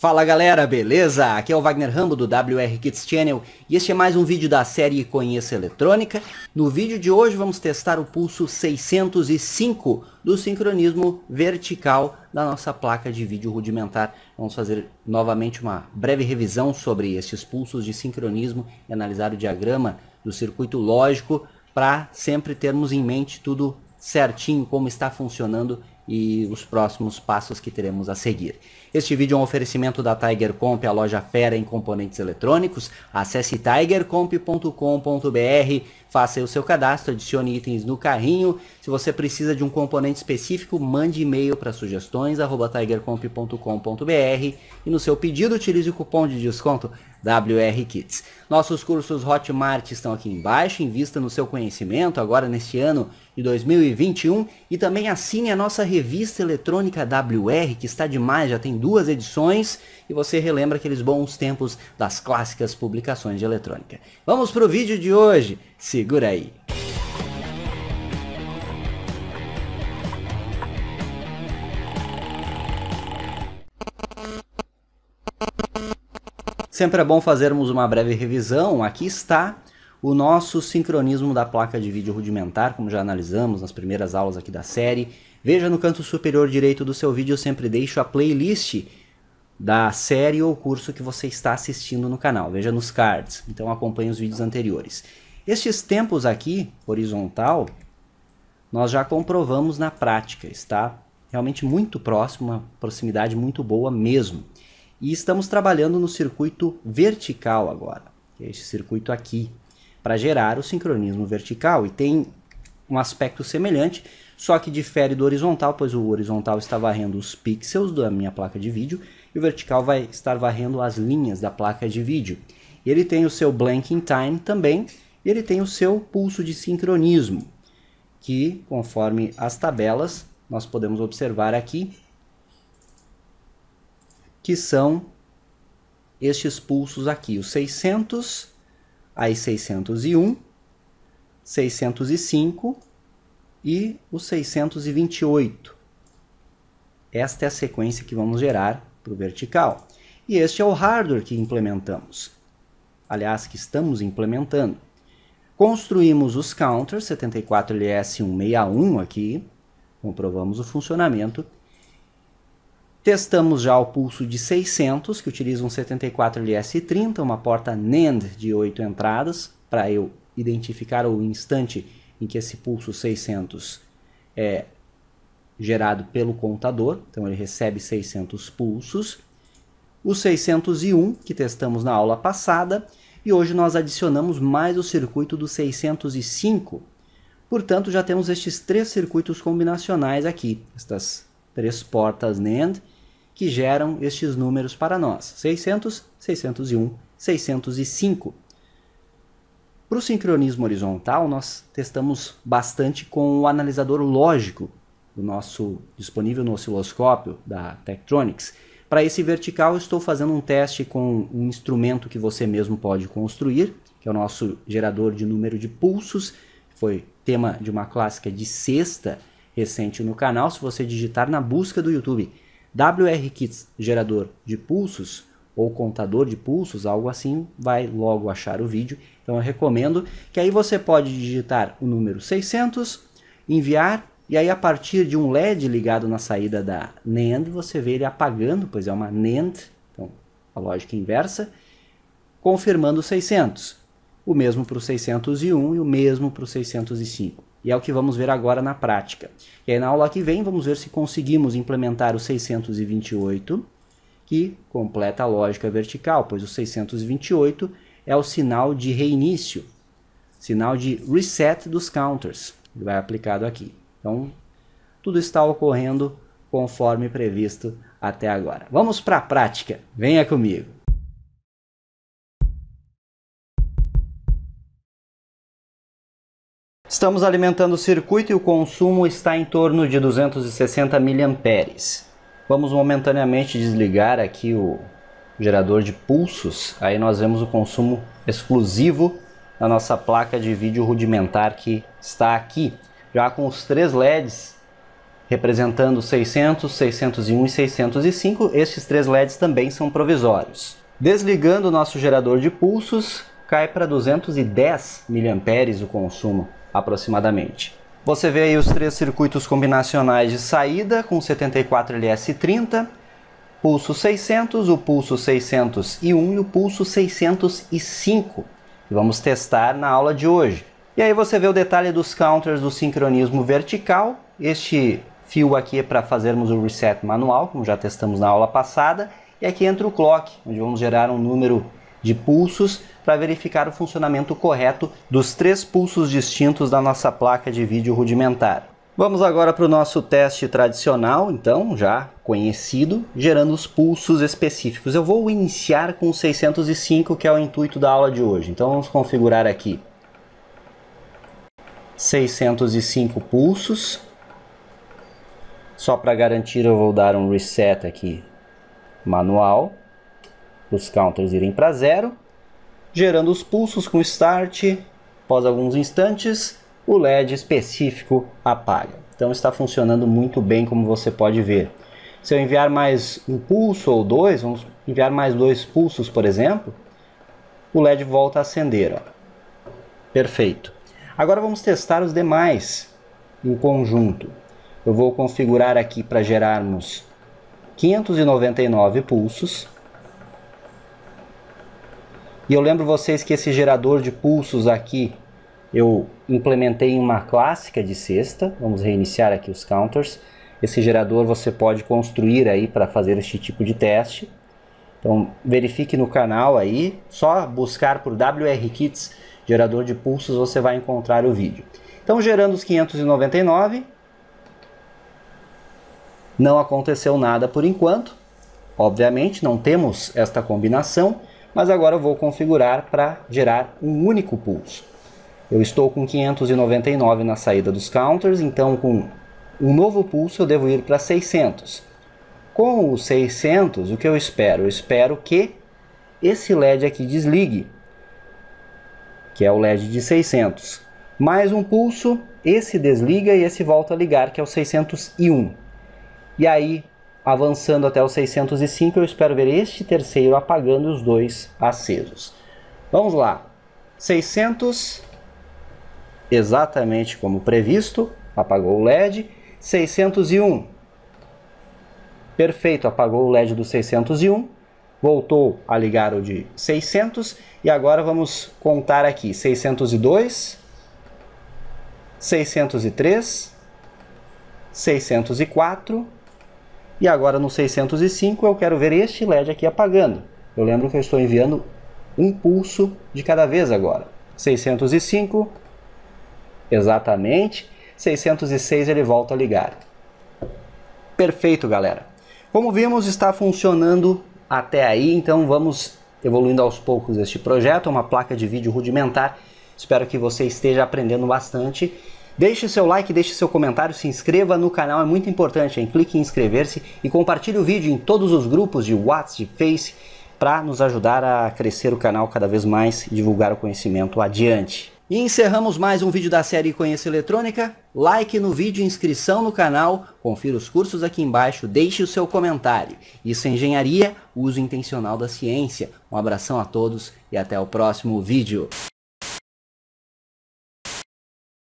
Fala galera, beleza? Aqui é o Wagner Rambo do WR Kids Channel e este é mais um vídeo da série Conheça Eletrônica. No vídeo de hoje vamos testar o pulso 605 do sincronismo vertical da nossa placa de vídeo rudimentar. Vamos fazer novamente uma breve revisão sobre estes pulsos de sincronismo e analisar o diagrama do circuito lógico para sempre termos em mente tudo certinho como está funcionando e os próximos passos que teremos a seguir. Este vídeo é um oferecimento da Tiger Comp, a loja fera em componentes eletrônicos. Acesse tigercomp.com.br, faça o seu cadastro, adicione itens no carrinho. Se você precisa de um componente específico, mande e-mail para sugestões@tigercomp.com.br e no seu pedido utilize o cupom de desconto WR Kits. Nossos cursos Hotmart estão aqui embaixo, invista no seu conhecimento agora neste ano de 2021 e também assine a nossa revista eletrônica WR, que está demais, já tem duas edições e você relembra aqueles bons tempos das clássicas publicações de eletrônica. Vamos para o vídeo de hoje, segura aí! Sempre é bom fazermos uma breve revisão. Aqui está o nosso sincronismo da placa de vídeo rudimentar, como já analisamos nas primeiras aulas aqui da série. Veja no canto superior direito do seu vídeo, eu sempre deixo a playlist da série ou curso que você está assistindo no canal. Veja nos cards, então acompanhe os vídeos anteriores. Estes tempos aqui, horizontal, nós já comprovamos na prática, está realmente muito próximo, uma proximidade muito boa mesmo. E estamos trabalhando no circuito vertical agora, que é esse circuito aqui, para gerar o sincronismo vertical. E tem um aspecto semelhante, só que difere do horizontal, pois o horizontal está varrendo os pixels da minha placa de vídeo e o vertical vai estar varrendo as linhas da placa de vídeo. Ele tem o seu blanking time também e ele tem o seu pulso de sincronismo, que conforme as tabelas nós podemos observar aqui, que são estes pulsos aqui, os 600, aí 601, 605 e os 628. Esta é a sequência que vamos gerar para o vertical. E este é o hardware que implementamos. Aliás, que estamos implementando. Construímos os counters 74LS161 aqui, comprovamos o funcionamento Testamos já o pulso de 600, que utiliza um 74LS30, uma porta NAND de 8 entradas, para eu identificar o instante em que esse pulso 600 é gerado pelo contador, então ele recebe 600 pulsos. O 601, que testamos na aula passada, e hoje nós adicionamos mais o circuito do 605. Portanto, já temos estes três circuitos combinacionais aqui, estas três portas NAND, que geram estes números para nós: 600, 601, 605. Para o sincronismo horizontal, nós testamos bastante com o analisador lógico do nosso disponível no osciloscópio da Tektronix. Para esse vertical, estou fazendo um teste com um instrumento que você mesmo pode construir, que é o nosso gerador de número de pulsos. Foi tema de uma clássica de sexta recente no canal se você digitar na busca do YouTube WR Kits gerador de pulsos ou contador de pulsos, algo assim, vai logo achar o vídeo. Então eu recomendo que aí você pode digitar o número 600, enviar e aí a partir de um LED ligado na saída da NAND, você vê ele apagando, pois é uma NAND, então a lógica inversa, confirmando 600. O mesmo para o 601 e o mesmo para o 605. E é o que vamos ver agora na prática. E aí na aula que vem vamos ver se conseguimos implementar o 628, que completa a lógica vertical, pois o 628 é o sinal de reinício, sinal de reset dos counters, que vai aplicado aqui. Então, tudo está ocorrendo conforme previsto até agora. Vamos para a prática. Venha comigo. Estamos alimentando o circuito e o consumo está em torno de 260 mA. Vamos momentaneamente desligar aqui o gerador de pulsos. Aí nós vemos o consumo exclusivo da nossa placa de vídeo rudimentar que está aqui. Já com os três LEDs representando 600, 601 e 605, estes três LEDs também são provisórios. Desligando o nosso gerador de pulsos, cai para 210 mA o consumo aproximadamente. Você vê aí os três circuitos combinacionais de saída com 74LS30, pulso 600, o pulso 601 e o pulso 605. E vamos testar na aula de hoje. E aí você vê o detalhe dos counters do sincronismo vertical. Este fio aqui é para fazermos o reset manual, como já testamos na aula passada. E aqui entra o clock, onde vamos gerar um número de pulsos para verificar o funcionamento correto dos três pulsos distintos da nossa placa de vídeo rudimentar. Vamos agora para o nosso teste tradicional, então, já conhecido, gerando os pulsos específicos. Eu vou iniciar com 605, que é o intuito da aula de hoje. Então vamos configurar aqui 605 pulsos. Só para garantir eu vou dar um reset aqui manual os counters irem para zero, gerando os pulsos com start. Após alguns instantes, o LED específico apaga. Então está funcionando muito bem, como você pode ver. Se eu enviar mais um pulso ou dois, vamos enviar mais dois pulsos, por exemplo, o LED volta a acender. Ó. Perfeito. Agora vamos testar os demais em conjunto. Eu vou configurar aqui para gerarmos 599 pulsos. E eu lembro vocês que esse gerador de pulsos aqui eu implementei uma clássica de sexta. Vamos reiniciar aqui os counters. Esse gerador você pode construir aí para fazer este tipo de teste. Então verifique no canal aí, só buscar por WRKits gerador de pulsos você vai encontrar o vídeo. Então gerando os 599, não aconteceu nada por enquanto. Obviamente não temos esta combinação, mas agora eu vou configurar para gerar um único pulso. Eu estou com 599 na saída dos counters, então com um novo pulso eu devo ir para 600. Com o 600, o que eu espero? Eu espero que esse LED aqui desligue, que é o LED de 600. Mais um pulso, esse desliga e esse volta a ligar, que é o 601. E aí avançando até o 605, eu espero ver este terceiro apagando os dois acesos. Vamos lá. 600, exatamente como previsto, apagou o LED. 601, perfeito, apagou o LED do 601. Voltou a ligar o de 600 e agora vamos contar aqui 602, 603, 604, e agora no 605 eu quero ver este LED aqui apagando. Eu lembro que eu estou enviando um pulso de cada vez agora. 605, exatamente. 606 ele volta a ligar. Perfeito, galera. Como vimos, está funcionando até aí, então vamos evoluindo aos poucos este projeto, uma placa de vídeo rudimentar. Espero que você esteja aprendendo bastante Deixe seu like, deixe seu comentário, se inscreva no canal, é muito importante, hein? clique em inscrever-se e compartilhe o vídeo em todos os grupos de WhatsApp, de Face, para nos ajudar a crescer o canal cada vez mais e divulgar o conhecimento adiante. E encerramos mais um vídeo da série Conheça Eletrônica. Like no vídeo, inscrição no canal, confira os cursos aqui embaixo, deixe o seu comentário. Isso é engenharia, uso intencional da ciência. Um abração a todos e até o próximo vídeo.